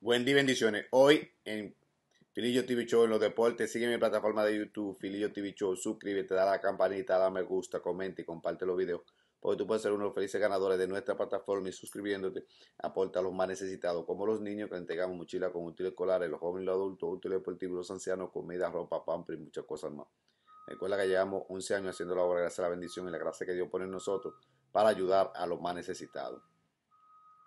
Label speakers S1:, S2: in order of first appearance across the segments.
S1: Buen día, bendiciones. Hoy en Filillo TV Show en los deportes, sigue mi plataforma de YouTube, Filillo TV Show, suscríbete, da la campanita, da me gusta, comenta y comparte los videos, porque tú puedes ser uno de los felices ganadores de nuestra plataforma y suscribiéndote aporta a los más necesitados, como los niños que entregamos mochila con útiles escolares, los jóvenes, los adultos, útiles deportivos, los ancianos, comida, ropa, pamper y muchas cosas más. Recuerda que llevamos 11 años haciendo la obra gracias a la bendición y la gracia que Dios pone en nosotros para ayudar a los más necesitados.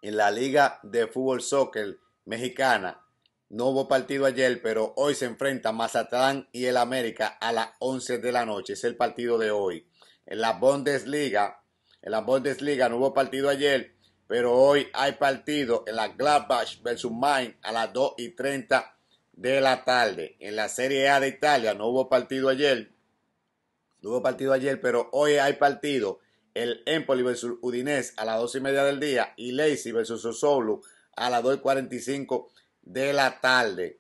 S1: En la Liga de Fútbol Soccer, mexicana. No hubo partido ayer, pero hoy se enfrenta Mazatlán y el América a las 11 de la noche. Es el partido de hoy. En la Bundesliga, en la Bundesliga no hubo partido ayer, pero hoy hay partido en la Gladbach versus Main a las 2 y 30 de la tarde. En la Serie A de Italia no hubo partido ayer, no hubo partido ayer, pero hoy hay partido. El Empoli versus Udinese a las 12 y media del día y Leipzig versus Osolo a las 2.45 de la tarde.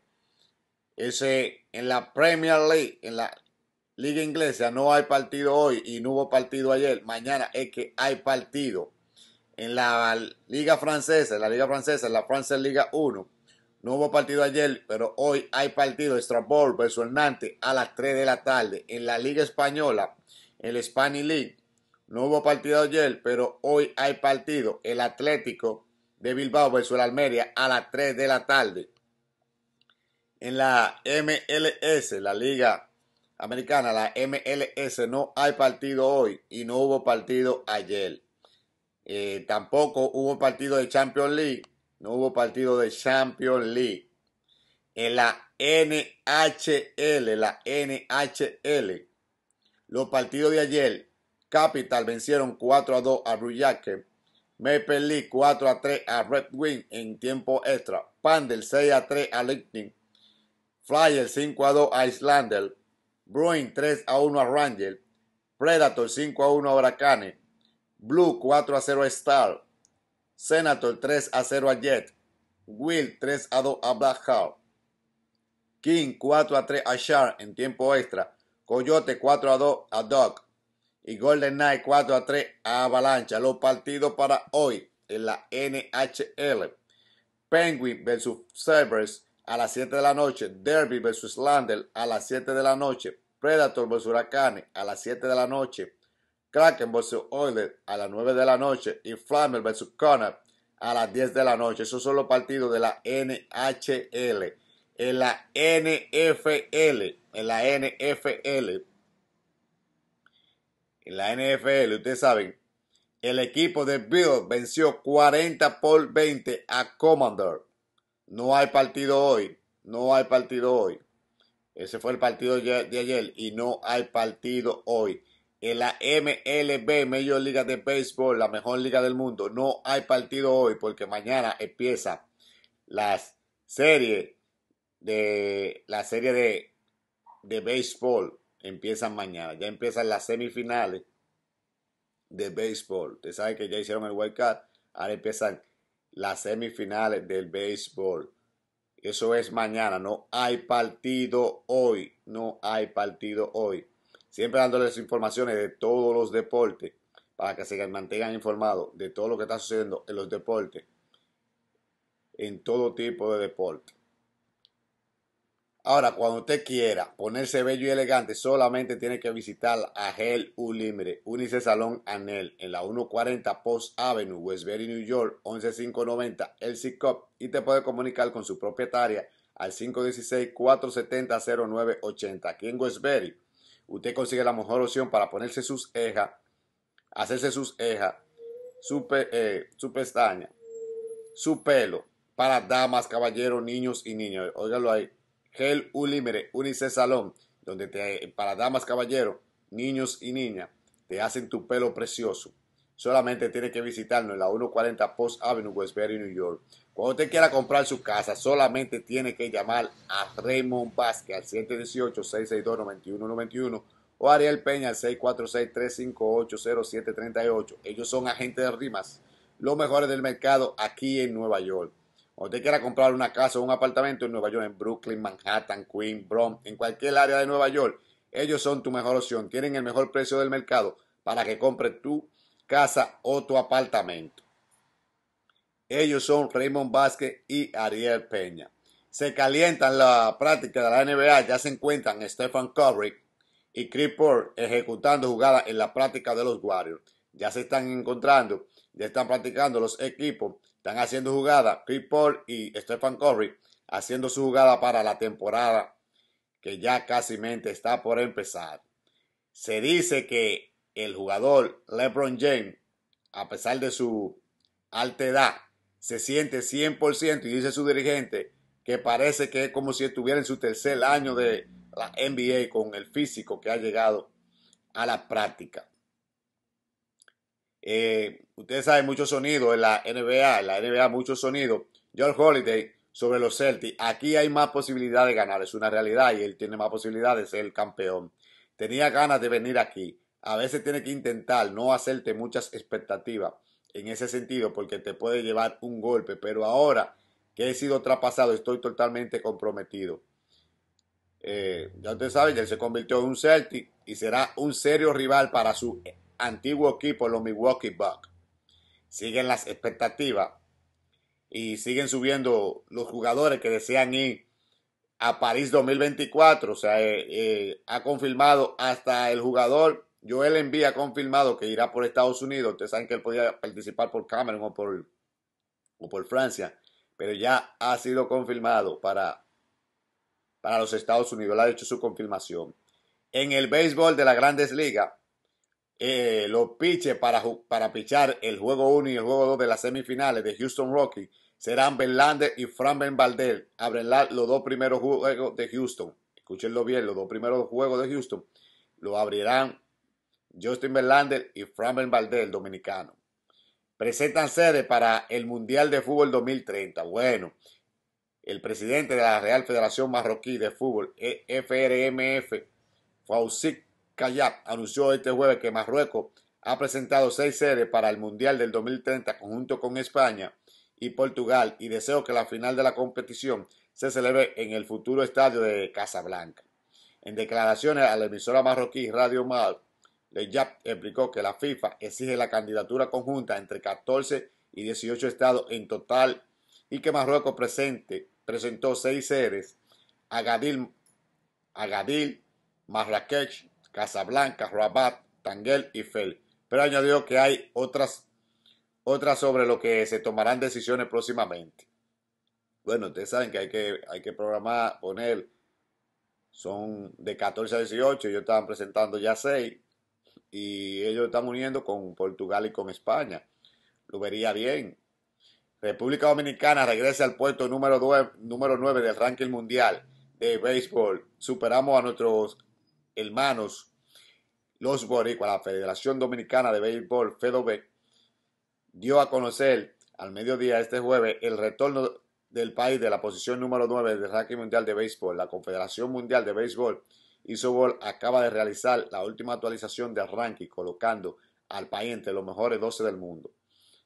S1: Ese, en la Premier League, en la Liga Inglesa, no hay partido hoy y no hubo partido ayer. Mañana es que hay partido. En la Liga Francesa, en la Liga Francesa, en la France Liga 1, no hubo partido ayer, pero hoy hay partido. Strasbourg versus Nantes a las 3 de la tarde. En la Liga Española, la Spanish League, no hubo partido ayer, pero hoy hay partido. El Atlético de Bilbao versus Almeria Almería a las 3 de la tarde. En la MLS, la Liga Americana, la MLS, no hay partido hoy y no hubo partido ayer. Eh, tampoco hubo partido de Champions League, no hubo partido de Champions League. En la NHL, la NHL, los partidos de ayer, Capital vencieron 4 a 2 a Brujaque. Maple Leaf 4 a 3 a Red Wing en tiempo extra. Pandel 6 a 3 a Lightning. Flyer 5 a 2 a Islander. Bruin 3 a 1 a Ranger. Predator 5 a 1 a Bracane. Blue 4 a 0 a Star. Senator 3 a 0 a Jet. Will 3 a 2 a Blackhawk. King 4 a 3 a Shark en tiempo extra. Coyote 4 a 2 a Doc y Golden Knight 4 a 3 a Avalancha. Los partidos para hoy en la NHL. Penguin versus Servers a las 7 de la noche. Derby versus Lander a las 7 de la noche. Predator vs Huracanes a las 7 de la noche. Kraken vs Oilers a las 9 de la noche. Y Flammer vs Connor a las 10 de la noche. Esos son los partidos de la NHL. En la NFL, en la NFL, en la NFL, ustedes saben, el equipo de Bill venció 40 por 20 a Commander. No hay partido hoy. No hay partido hoy. Ese fue el partido de ayer y no hay partido hoy. En la MLB, Major Liga de Béisbol, la mejor liga del mundo, no hay partido hoy porque mañana empieza las series de la serie de, de béisbol empiezan mañana. Ya empiezan las semifinales de béisbol. ¿Te sabe que ya hicieron el wild card. Ahora empiezan las semifinales del béisbol. Eso es mañana. No hay partido hoy. No hay partido hoy. Siempre dándoles informaciones de todos los deportes para que se mantengan informados de todo lo que está sucediendo en los deportes. En todo tipo de deportes. Ahora, cuando usted quiera ponerse bello y elegante, solamente tiene que visitar a Gel Ulimbre, Unice Salón Anel, en la 140 Post Avenue, Westbury, New York, 11590, el CICOP, y te puede comunicar con su propietaria al 516-470-0980. Aquí en Westbury, usted consigue la mejor opción para ponerse sus ejas, hacerse sus ejas, su, eh, su pestaña, su pelo, para damas, caballeros, niños y niñas. Óigalo ahí Gel Ulimere Unice Salón, donde para damas, caballeros, niños y niñas, te hacen tu pelo precioso. Solamente tienes que visitarnos en la 140 Post Avenue, Westbury, New York. Cuando usted quiera comprar su casa, solamente tiene que llamar a Raymond Vázquez al 718-662-9191 o Ariel Peña al 646-358-0738. Ellos son agentes de rimas, los mejores del mercado aquí en Nueva York. O te quiera comprar una casa o un apartamento en Nueva York, en Brooklyn, Manhattan, Queens, Bronx, en cualquier área de Nueva York, ellos son tu mejor opción. Tienen el mejor precio del mercado para que compres tu casa o tu apartamento. Ellos son Raymond Vázquez y Ariel Peña. Se calientan la práctica de la NBA. Ya se encuentran Stephen Curry y Chris Paul ejecutando jugadas en la práctica de los Warriors. Ya se están encontrando, ya están practicando los equipos están haciendo jugada. Chris Paul y Stephen Curry haciendo su jugada para la temporada que ya casi mente está por empezar. Se dice que el jugador LeBron James, a pesar de su alta edad, se siente 100% y dice su dirigente que parece que es como si estuviera en su tercer año de la NBA con el físico que ha llegado a la práctica. Eh, ustedes saben mucho sonido en la NBA, en la NBA mucho sonido George Holiday sobre los Celtics. Aquí hay más posibilidad de ganar, es una realidad y él tiene más posibilidad de ser el campeón. Tenía ganas de venir aquí. A veces tiene que intentar no hacerte muchas expectativas en ese sentido porque te puede llevar un golpe. Pero ahora que he sido traspasado estoy totalmente comprometido. Eh, ya ustedes saben, él se convirtió en un Celtic y será un serio rival para su antiguo equipo, los Milwaukee Bucks. Siguen las expectativas y siguen subiendo los jugadores que desean ir a París 2024. O sea, eh, eh, ha confirmado hasta el jugador Joel Embiid ha confirmado que irá por Estados Unidos. Ustedes saben que él podía participar por Cameron o por, o por Francia, pero ya ha sido confirmado para, para los Estados Unidos. Le ha hecho su confirmación. En el béisbol de las grandes ligas, eh, los piches para, para pichar el juego 1 y el juego 2 de las semifinales de Houston Rockies serán Verlander y Franben Valdel. los dos primeros juegos de Houston. Escúchenlo bien, los dos primeros juegos de Houston lo abrirán Justin Verlander y Franben Valdel, dominicano. Presentan sede para el Mundial de Fútbol 2030. Bueno, el presidente de la Real Federación Marroquí de Fútbol, e FRMF, Fausik Yap anunció este jueves que Marruecos ha presentado seis sedes para el Mundial del 2030 conjunto con España y Portugal y deseo que la final de la competición se celebre en el futuro estadio de Casablanca. En declaraciones a la emisora marroquí Radio Mal, Leyap explicó que la FIFA exige la candidatura conjunta entre 14 y 18 estados en total y que Marruecos presente, presentó seis sedes, Agadir, Agadir Marrakech, Casablanca, Rabat, Tanguel y Fel. Pero añadió que hay otras, otras sobre lo que se tomarán decisiones próximamente. Bueno, ustedes saben que hay que, hay que programar, poner, son de 14 a 18, ellos estaban presentando ya 6 y ellos están uniendo con Portugal y con España. Lo vería bien. República Dominicana regresa al puesto número número 9 del ranking mundial de béisbol. Superamos a nuestros hermanos, los Boricua, la Federación Dominicana de Béisbol, FEDOB, dio a conocer al mediodía este jueves el retorno del país de la posición número 9 del ranking mundial de béisbol. La Confederación Mundial de Béisbol gol, acaba de realizar la última actualización del ranking colocando al país entre los mejores 12 del mundo.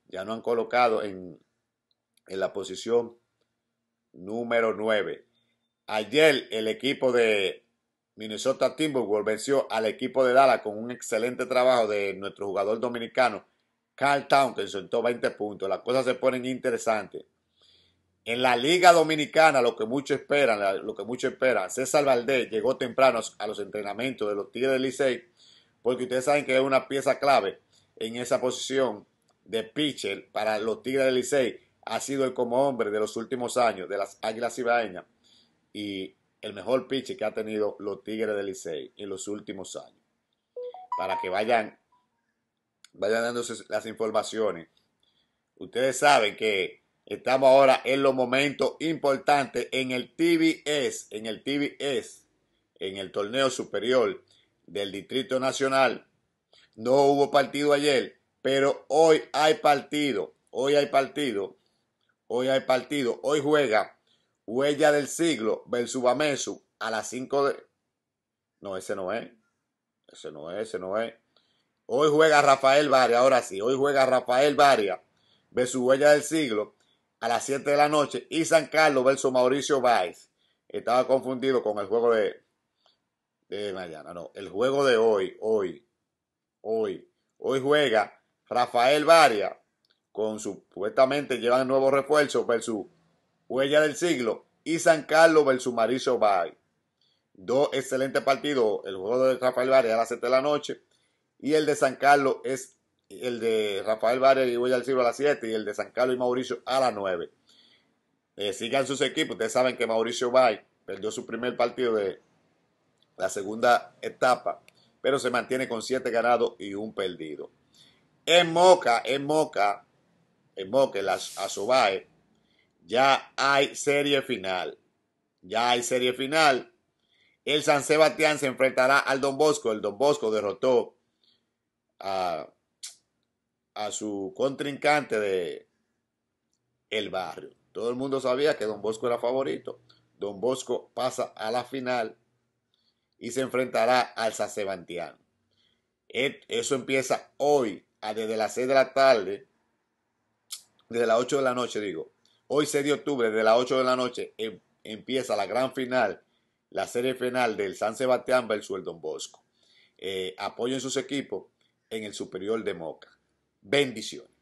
S1: Ya no han colocado en, en la posición número 9. Ayer el equipo de Minnesota Timberwolves venció al equipo de Dallas con un excelente trabajo de nuestro jugador dominicano Carl Town, que soltó 20 puntos. Las cosas se ponen interesantes. En la Liga Dominicana, lo que muchos esperan, lo que muchos esperan, César Valdés llegó temprano a los entrenamientos de los Tigres del Licey, porque ustedes saben que es una pieza clave en esa posición de pitcher para los Tigres del Licey. Ha sido el como hombre de los últimos años de las Águilas Ibaeñas y el mejor pitch que ha tenido los Tigres del Licey en los últimos años. Para que vayan, vayan dándose las informaciones. Ustedes saben que estamos ahora en los momentos importantes en el TBS, en el TBS, en el torneo superior del Distrito Nacional. No hubo partido ayer, pero hoy hay partido, hoy hay partido, hoy hay partido, hoy juega Huella del siglo versus Bamesu a las 5 de. No, ese no es. Ese no es, ese no es. Hoy juega Rafael Varia, ahora sí. Hoy juega Rafael Varia versus Huella del siglo a las 7 de la noche. Y San Carlos versus Mauricio Valls. Estaba confundido con el juego de, de mañana. No, el juego de hoy, hoy, hoy. Hoy juega Rafael Varia con supuestamente llevan nuevos refuerzos versus Huella del siglo y San Carlos versus Mauricio Bay. Dos excelentes partidos. El juego de Rafael Vargas a las 7 de la noche y el de San Carlos es el de Rafael Vargas y Huella del siglo a las 7 y el de San Carlos y Mauricio a las 9. Eh, sigan sus equipos. Ustedes saben que Mauricio Bay perdió su primer partido de la segunda etapa, pero se mantiene con 7 ganados y un perdido. En Moca, en Moca, en Moca, las Asobae ya hay serie final. Ya hay serie final. El San Sebastián se enfrentará al Don Bosco. El Don Bosco derrotó a, su contrincante de el barrio. Todo el mundo sabía que Don Bosco era favorito. Don Bosco pasa a la final y se enfrentará al San Sebastián. Eso empieza hoy, desde las 6 de la tarde, desde las 8 de la noche, digo, Hoy 6 de octubre, de las 8 de la noche, em, empieza la gran final, la serie final del San Sebastián versus el Don Bosco. Eh, apoyo apoyen sus equipos en el Superior de Moca. Bendiciones.